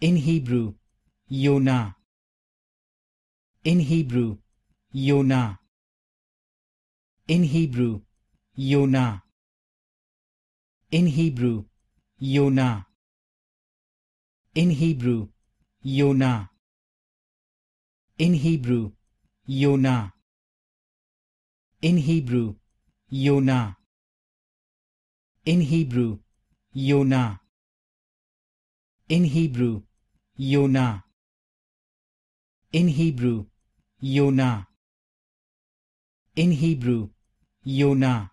In Hebrew, Yonah. In Hebrew, Yonah. In Hebrew, Yonah. In Hebrew, Yonah. In Hebrew, Yonah. In Hebrew, Yonah. In Hebrew, Yonah. In Hebrew, Yonah. In Hebrew, Yonah. In Hebrew, Yonah. In Hebrew, Yonah.